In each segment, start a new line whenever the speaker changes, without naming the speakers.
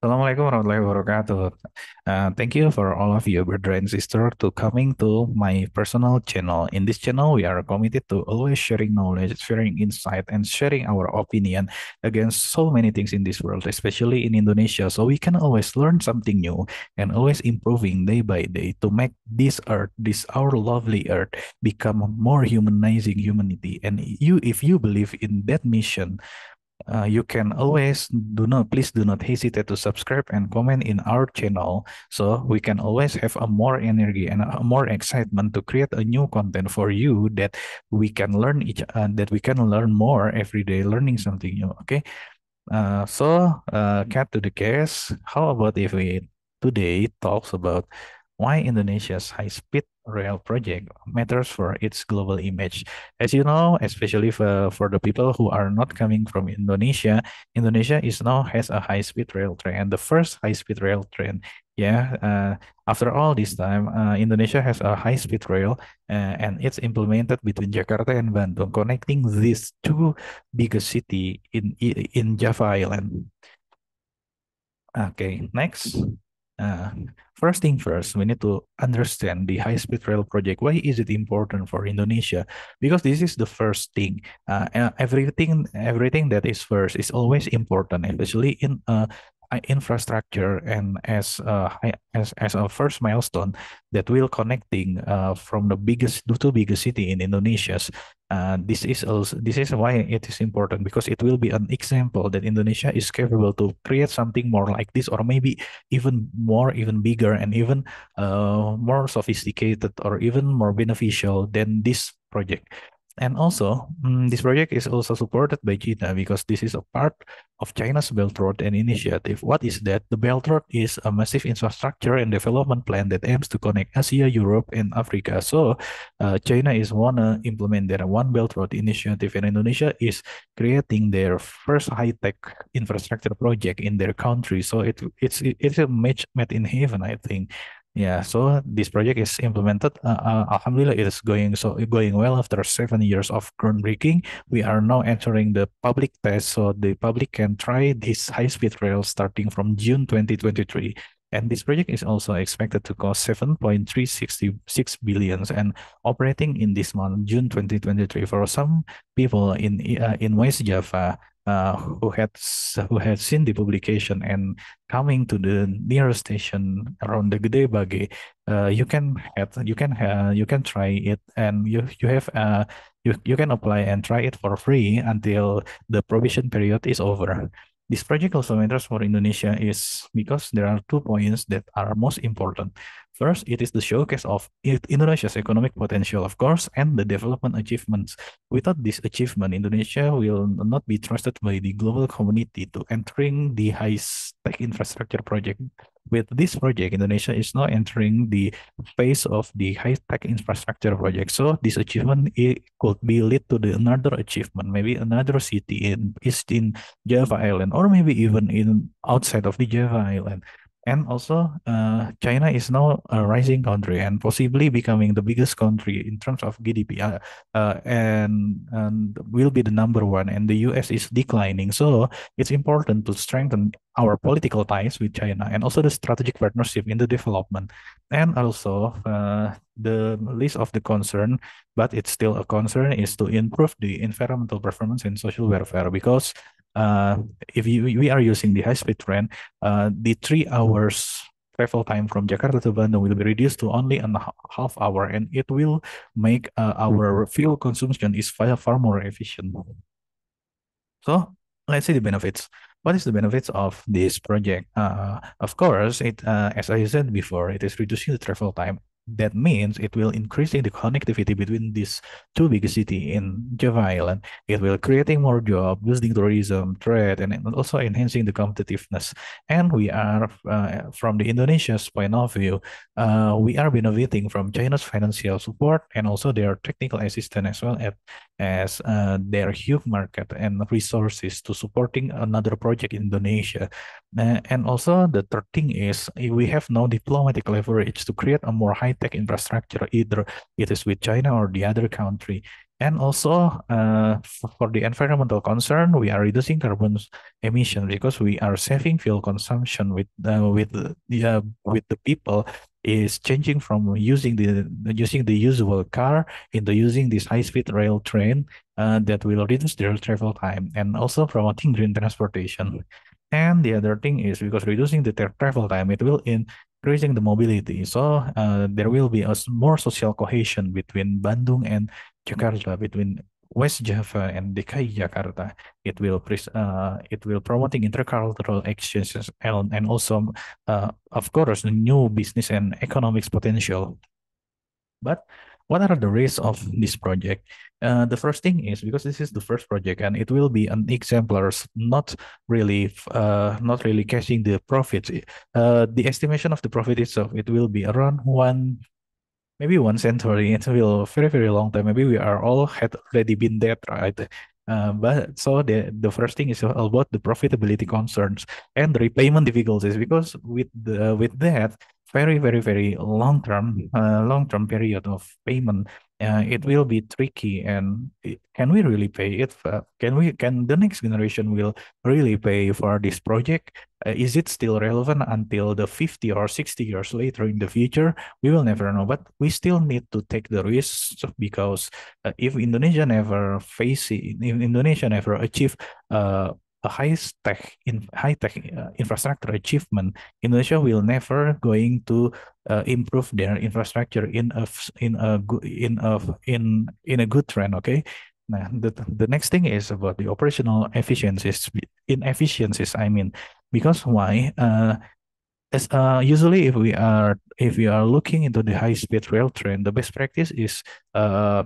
Assalamualaikum warahmatullahi wabarakatuh. Uh, thank you for all of you, brother and sister, to coming to my personal channel. In this channel, we are committed to always sharing knowledge, sharing insight, and sharing our opinion against so many things in this world, especially in Indonesia. So we can always learn something new and always improving day by day to make this earth, this our lovely earth, become more humanizing humanity. And you, if you believe in that mission, uh, you can always do not please do not hesitate to subscribe and comment in our channel so we can always have a more energy and a more excitement to create a new content for you that we can learn each uh, that we can learn more every day learning something new okay uh, so uh, cut to the case how about if we today talks about why indonesia's high speed Rail project matters for its global image. As you know, especially for, for the people who are not coming from Indonesia, Indonesia is now has a high-speed rail train and the first high-speed rail train. Yeah, uh, after all this time, uh, Indonesia has a high-speed rail uh, and it's implemented between Jakarta and Bandung, connecting these two biggest city in in Java Island. Okay, next. Uh, first thing first, we need to understand the high-speed rail project. Why is it important for Indonesia? Because this is the first thing. Uh, everything, everything that is first is always important, especially in a uh, infrastructure and as a as as a first milestone that will connecting uh, from the biggest two biggest city in Indonesia. Uh, this is also this is why it is important because it will be an example that Indonesia is capable to create something more like this or maybe even more even bigger and even uh, more sophisticated or even more beneficial than this project and also, um, this project is also supported by China because this is a part of China's Belt Road and initiative. What is that? The Belt Road is a massive infrastructure and development plan that aims to connect Asia, Europe, and Africa. So, uh, China is wanna implement their One Belt Road initiative, and Indonesia is creating their first high-tech infrastructure project in their country. So it it's it's a match made in heaven, I think. Yeah, so this project is implemented. Uh, uh, Alhamdulillah, it is going so going well. After seven years of groundbreaking, we are now entering the public test, so the public can try this high-speed rail starting from June 2023. And this project is also expected to cost 7.366 billions and operating in this month, June 2023. For some people in uh, in West Java, uh, who had who had seen the publication and coming to the nearest station around the Gede Bage, uh, you can have, you can have, you can try it and you you have uh, you, you can apply and try it for free until the probation period is over. This project also matters for Indonesia is because there are two points that are most important. First, it is the showcase of Indonesia's economic potential, of course, and the development achievements. Without this achievement, Indonesia will not be trusted by the global community to entering the high-tech infrastructure project. With this project, Indonesia is now entering the phase of the high-tech infrastructure project. So this achievement it could be lead to the another achievement, maybe another city in is in Java Island, or maybe even in outside of the Java Island and also uh, China is now a rising country and possibly becoming the biggest country in terms of GDP uh, uh, and and will be the number one and the US is declining so it's important to strengthen our political ties with China and also the strategic partnership in the development and also uh, the least of the concern but it's still a concern is to improve the environmental performance and social welfare because uh, if you, we are using the high-speed train, uh, the three hours travel time from Jakarta to Bandung will be reduced to only a half hour, and it will make uh, our mm-hmm. fuel consumption is far, far more efficient. So let's see the benefits. What is the benefits of this project? Uh, of course, it uh, as I said before, it is reducing the travel time that means it will increasing the connectivity between these two big cities in Java Island. It will creating more job, boosting tourism, trade, and also enhancing the competitiveness. And we are, uh, from the Indonesia's point of view, uh, we are benefiting from China's financial support and also their technical assistance as well as, as uh, their huge market and resources to supporting another project in Indonesia. Uh, and also the third thing is we have no diplomatic leverage to create a more high high tech infrastructure. Either it is with China or the other country. And also uh, for the environmental concern, we are reducing carbon emission because we are saving fuel consumption with uh, with the uh, with the people is changing from using the using the usual car into using this high speed rail train uh, that will reduce their travel time and also promoting green transportation. And the other thing is because reducing the travel time, it will in increasing the mobility. So uh, there will be a more social cohesion between Bandung and Jakarta, between West Java and DKI Jakarta. It will uh, it will promoting intercultural exchanges and, and also uh, of course new business and economics potential. But what are the risks of this project? Uh, the first thing is because this is the first project and it will be an exemplars, not really, uh, not really catching the profits. Uh, the estimation of the profit itself, it will be around one maybe one century it will very very long time maybe we are all had already been dead, right uh, but so the the first thing is about the profitability concerns and the repayment difficulties because with the with that very very very long term uh, long term period of payment uh, it will be tricky and it, can we really pay it uh, can we can the next generation will really pay for this project uh, is it still relevant until the 50 or 60 years later in the future we will never know but we still need to take the risks because uh, if indonesia never face if indonesia never achieve a high tech in high tech uh, infrastructure achievement, Indonesia will never going to uh, improve their infrastructure in a in a in a in in a good trend. Okay. now the, the next thing is about the operational efficiencies, inefficiencies. I mean, because why? Uh, as uh, usually if we are if we are looking into the high speed rail train, the best practice is uh,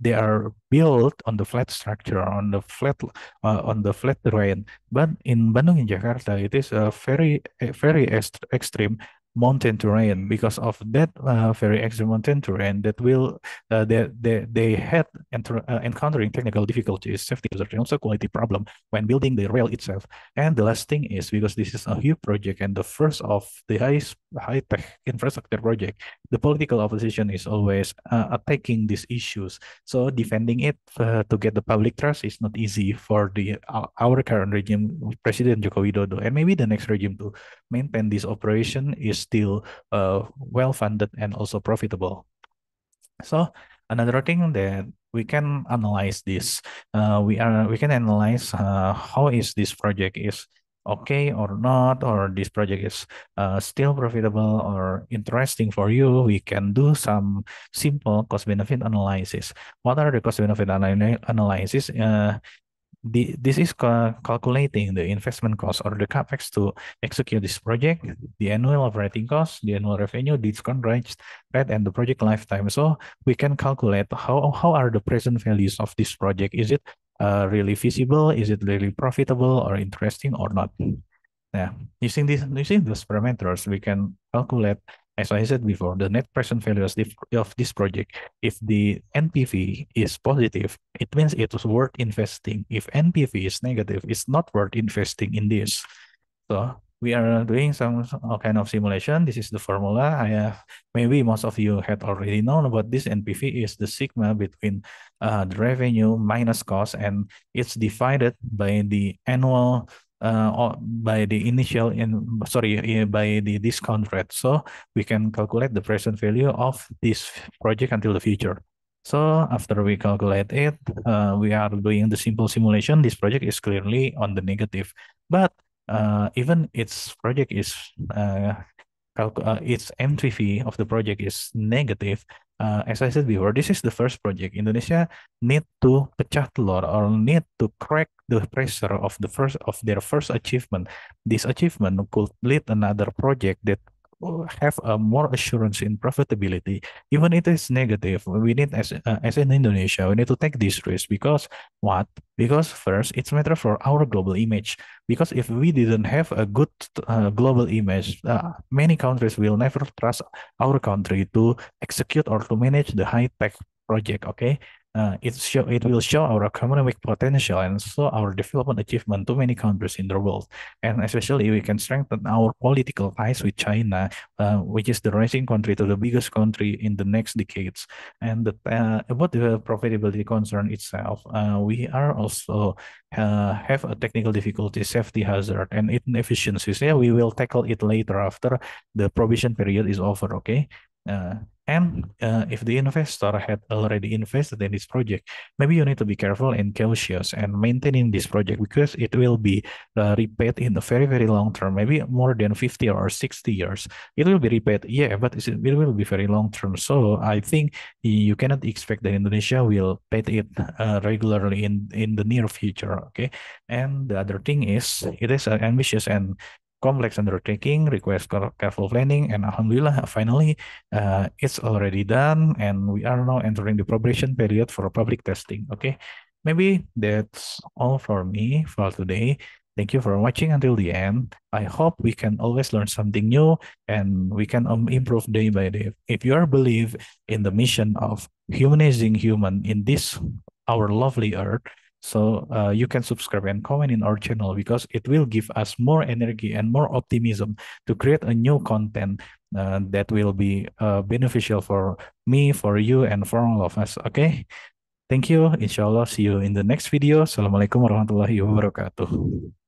they are built on the flat structure on the flat uh, on the flat terrain but in bandung in jakarta it is a very very extreme mountain terrain because of that uh, very extreme mountain terrain that will uh, they, they, they had enter, uh, encountering technical difficulties safety and also quality problem when building the rail itself and the last thing is because this is a huge project and the first of the high high tech infrastructure project the political opposition is always uh, attacking these issues so defending it uh, to get the public trust is not easy for the uh, our current regime president joko widodo and maybe the next regime too maintain this operation is still uh, well funded and also profitable. So another thing that we can analyze this, uh, we are we can analyze uh, how is this project is okay or not or this project is uh, still profitable or interesting for you we can do some simple cost benefit analysis what are the cost benefit analysis uh, the, this is ca calculating the investment cost or the capex to execute this project, the annual operating cost, the annual revenue, discount rates, rate, and the project lifetime. So we can calculate how, how are the present values of this project. Is it uh, really feasible? Is it really profitable or interesting or not? Yeah, using this using those parameters, we can calculate as I said before, the net present value of this project, if the NPV is positive, it means it was worth investing. If NPV is negative, it's not worth investing in this. So we are doing some kind of simulation. This is the formula. I have, maybe most of you had already known about this NPV is the sigma between uh, the revenue minus cost, and it's divided by the annual uh, oh, by the initial in sorry by the discount rate so we can calculate the present value of this project until the future so after we calculate it uh, we are doing the simple simulation this project is clearly on the negative but uh, even its project is uh, uh its MTV of the project is negative uh, as I said before, this is the first project Indonesia need to pecah telur or need to crack the pressure of the first of their first achievement. This achievement could lead another project that have a more assurance in profitability even it is negative we need as uh, as in indonesia we need to take this risk because what because first it's matter for our global image because if we didn't have a good uh, global image uh, many countries will never trust our country to execute or to manage the high tech project okay uh, it show it will show our economic potential and so our development achievement to many countries in the world. And especially, we can strengthen our political ties with China, uh, which is the rising country to the biggest country in the next decades. And the, uh, about the profitability concern itself, uh, we are also uh, have a technical difficulty, safety hazard, and inefficiencies. Yeah, we will tackle it later after the provision period is over. Okay, uh, and uh, if the investor had already invested in this project, maybe you need to be careful and cautious and maintaining this project because it will be uh, repaid in the very, very long term, maybe more than 50 or 60 years. It will be repaid, yeah, but it will be very long term. So I think you cannot expect that Indonesia will pay it regularly in, in the near future, okay? And the other thing is it is ambitious and complex undertaking requires careful planning and alhamdulillah finally uh, it's already done and we are now entering the preparation period for public testing okay maybe that's all for me for today thank you for watching until the end i hope we can always learn something new and we can um, improve day by day if you are believe in the mission of humanizing human in this our lovely earth so uh, you can subscribe and comment in our channel because it will give us more energy and more optimism to create a new content uh, that will be uh, beneficial for me, for you, and for all of us. Okay. Thank you. Inshallah, see you in the next video. Assalamualaikum warahmatullahi wabarakatuh.